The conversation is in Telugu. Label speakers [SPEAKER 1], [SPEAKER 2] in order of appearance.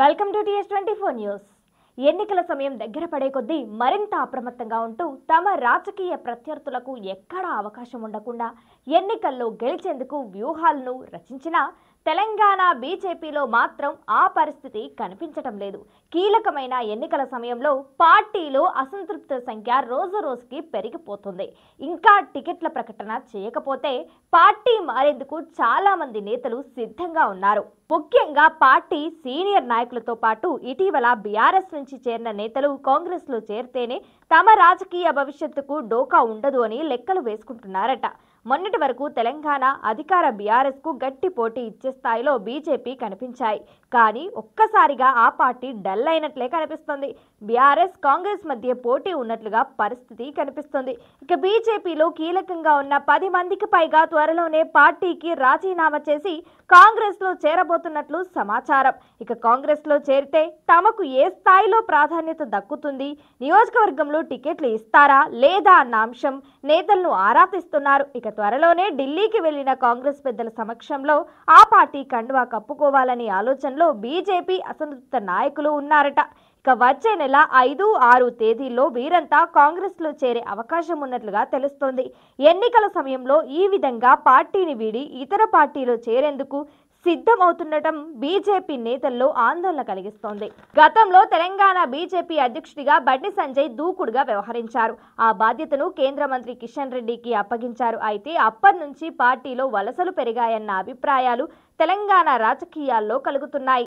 [SPEAKER 1] welcome to TS twenty four news ఎన్నికల సమయం దగ్గర పడే కొద్దీ మరింత అప్రమత్తంగా ఉంటూ తమ రాజకీయ ప్రత్యర్థులకు ఎక్కడా అవకాశం ఉండకుండా ఎన్నికల్లో గెలిచేందుకు వ్యూహాలను రచించిన తెలంగాణ బీజేపీలో మాత్రం ఆ పరిస్థితి కనిపించటం లేదు కీలకమైన ఎన్నికల సమయంలో పార్టీలో అసంతృప్త సంఖ్య రోజు రోజుకి పెరిగిపోతుంది ఇంకా టికెట్ల ప్రకటన చేయకపోతే పార్టీ మారేందుకు చాలా మంది నేతలు సిద్ధంగా ఉన్నారు ముఖ్యంగా పార్టీ సీనియర్ నాయకులతో పాటు ఇటీవల బీఆర్ఎస్ నుంచి చేరిన నేతలు కాంగ్రెస్లో చేరితేనే తమ రాజకీయ భవిష్యత్తుకు డోకా ఉండదు అని లెక్కలు వేసుకుంటున్నారట మొన్నటి వరకు తెలంగాణ అధికార బీఆర్ఎస్కు గట్టి పోటీ ఇచ్చే స్థాయిలో బీజేపీ కనిపించాయి కానీ ఒక్కసారిగా ఆ పార్టీ డల్ అయినట్లే కనిపిస్తుంది బీఆర్ఎస్ కాంగ్రెస్ మధ్య పోటీ ఉన్నట్లుగా పరిస్థితి కనిపిస్తుంది ఇక బీజేపీలో కీలకంగా ఉన్న పది మందికి పైగా త్వరలోనే పార్టీకి రాజీనామా చేసి కాంగ్రెస్లో చేరబోతున్నట్లు సమాచారం ఇక కాంగ్రెస్లో చేరితే తమకు ఏ స్థాయిలో ప్రాధాన్యత దక్కుతుంది నియోజకవర్గంలో టికెట్లు ఇస్తారా లేదా అన్న అంశం నేతలను ఆరా ఇక త్వరలోనే ఢిల్లీకి వెళ్లిన కాంగ్రెస్ పెద్దల సమక్షంలో ఆ పార్టీ కండువా కప్పుకోవాలనే ఆలోచనలో బీజేపీ అసంతృప్త నాయకులు ఉన్నారట ఇక వచ్చే నెల ఐదు ఆరు తేదీల్లో వీరంతా కాంగ్రెస్ లో చేరే అవకాశం ఉన్నట్లుగా తెలుస్తోంది ఎన్నికల సమయంలో ఈ విధంగా పార్టీని వీడి ఇతర పార్టీలో చేరేందుకు సిద్ధమవుతుండటం బీజేపీ నేతల్లో ఆందోళన కలిగిస్తోంది గతంలో తెలంగాణ బీజేపీ అధ్యక్షుడిగా బండి సంజయ్ దూకుడుగా వ్యవహరించారు ఆ బాధ్యతను కేంద్ర మంత్రి కిషన్ రెడ్డికి అప్పగించారు అయితే అప్పటి నుంచి పార్టీలో వలసలు పెరిగాయన్న అభిప్రాయాలు తెలంగాణ రాజకీయాల్లో కలుగుతున్నాయి